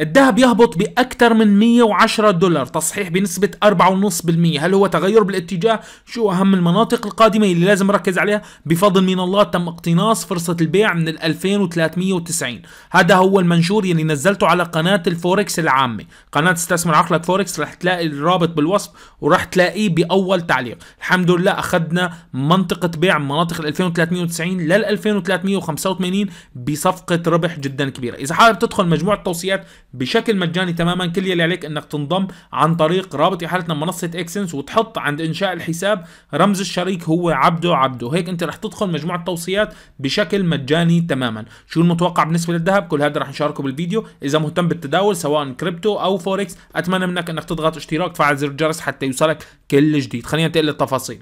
الذهب يهبط بأكثر من 110 دولار تصحيح بنسبة 4.5% هل هو تغير بالاتجاه؟ شو أهم المناطق القادمة اللي لازم نركز عليها؟ بفضل من الله تم اقتناص فرصة البيع من 2390 هذا هو المنشور اللي نزلته على قناة الفوركس العامة قناة استثمر عقلك فوركس رح تلاقي الرابط بالوصف ورح تلاقيه بأول تعليق الحمد لله أخذنا منطقة بيع من مناطق 2390 لل 2385 بصفقة ربح جدا كبيرة إذا حابب تدخل مجموعة توصيات بشكل مجاني تماما كل يلي عليك انك تنضم عن طريق رابط احالتنا بمنصه اكسنس وتحط عند انشاء الحساب رمز الشريك هو عبده عبده هيك انت رح تدخل مجموعه توصيات بشكل مجاني تماما شو المتوقع بالنسبه للذهب كل هذا رح نشاركه بالفيديو اذا مهتم بالتداول سواء كريبتو او فوركس اتمنى منك انك تضغط اشتراك تفعل زر الجرس حتى يوصلك كل جديد خلينا ننتقل للتفاصيل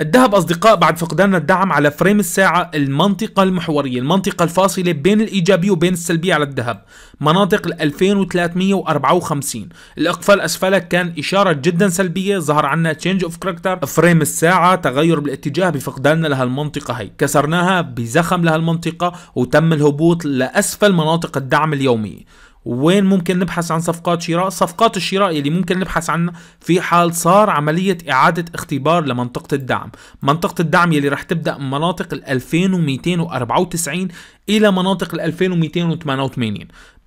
الذهب أصدقاء بعد فقداننا الدعم على فريم الساعة المنطقة المحورية المنطقة الفاصلة بين الإيجابي وبين السلبي على الذهب مناطق 2354 الإقفال أسفلها كان إشارة جدا سلبية ظهر عنا تشينج أوف كاركتر فريم الساعة تغير بالاتجاه بفقداننا لهالمنطقة هي كسرناها بزخم لهالمنطقة وتم الهبوط لأسفل مناطق الدعم اليومية وين ممكن نبحث عن صفقات شراء صفقات الشراء اللي ممكن نبحث عنها في حال صار عملية إعادة اختبار لمنطقة الدعم منطقة الدعم يلي رح تبدأ من مناطق ال 2294 إلى مناطق ال 2288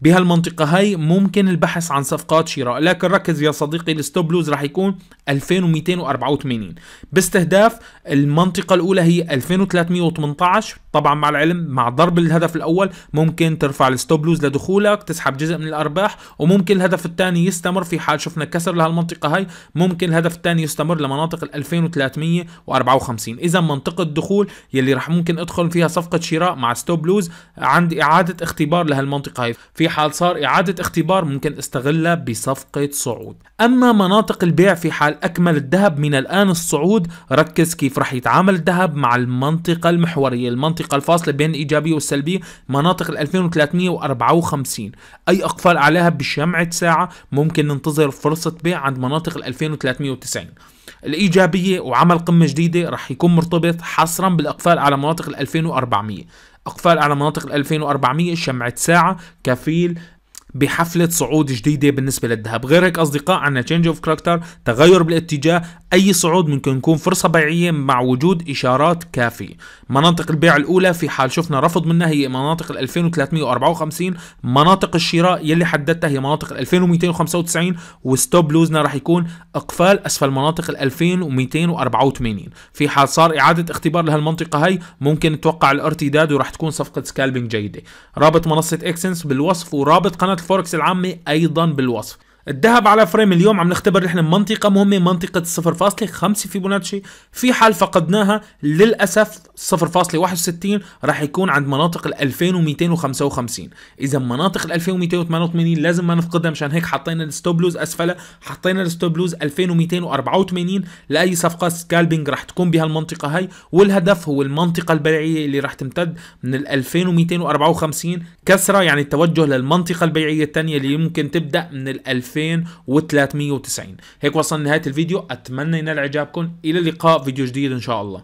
بهالمنطقة هاي ممكن البحث عن صفقات شراء لكن ركز يا صديقي الستوب لوز راح يكون 2284 باستهداف المنطقة الأولى هي 2318 طبعا مع العلم مع ضرب الهدف الأول ممكن ترفع الستوب لوز لدخولك تسحب جزء من الأرباح وممكن الهدف الثاني يستمر في حال شفنا كسر لهالمنطقة هاي ممكن الهدف الثاني يستمر لمناطق 2354 إذا منطقة دخول يلي راح ممكن أدخل فيها صفقة شراء مع ستوب لوز عند اعاده اختبار لهالمنطقه هاي في حال صار اعاده اختبار ممكن استغلها بصفقه صعود اما مناطق البيع في حال اكمل الذهب من الان الصعود ركز كيف رح يتعامل الذهب مع المنطقه المحوريه المنطقه الفاصله بين الايجابيه والسلبيه مناطق ال 2354 اي اقفال عليها بشمعه ساعه ممكن ننتظر فرصه بيع عند مناطق ال 2390 الايجابيه وعمل قمه جديده رح يكون مرتبط حصرا بالاقفال على مناطق ال 2400 أقفال على مناطق ال 2400 شمعة ساعة كفيل بحفلة صعود جديدة بالنسبة للذهب غير هيك أصدقاء عنا تشينج اوف character تغير بالاتجاه أي صعود ممكن يكون فرصة بيعية مع وجود إشارات كافية مناطق البيع الأولى في حال شفنا رفض منها هي مناطق ال 2354 مناطق الشراء يلي حددتها هي مناطق ال 2295 وستوب لوزنا راح يكون إقفال أسفل مناطق ال 2284 في حال صار إعادة اختبار لهالمنطقة هي ممكن نتوقع الارتداد وراح تكون صفقة سكالبينج جيدة رابط منصة إكسنس بالوصف ورابط قناة الفوركس العامة أيضا بالوصف الذهب على فريم اليوم عم نختبر نحن منطقة مهمة منطقة 0.5 فيبوناتشي في حال فقدناها للأسف 0.61 راح يكون عند مناطق ال 2255 إذا مناطق ال 2288 لازم ما نفقدها مشان هيك حطينا الستوب لوز أسفلها حطينا الستوب لوز 2284 لأي صفقة سكالبينج راح تكون بهالمنطقة هاي والهدف هو المنطقة البيعية اللي راح تمتد من ال 2254 كسرة يعني التوجه للمنطقة البيعية الثانية اللي ممكن تبدأ من ال 2000 2390 هيك وصلنا نهاية الفيديو أتمنى ينال إعجابكم إلى اللقاء فيديو جديد إن شاء الله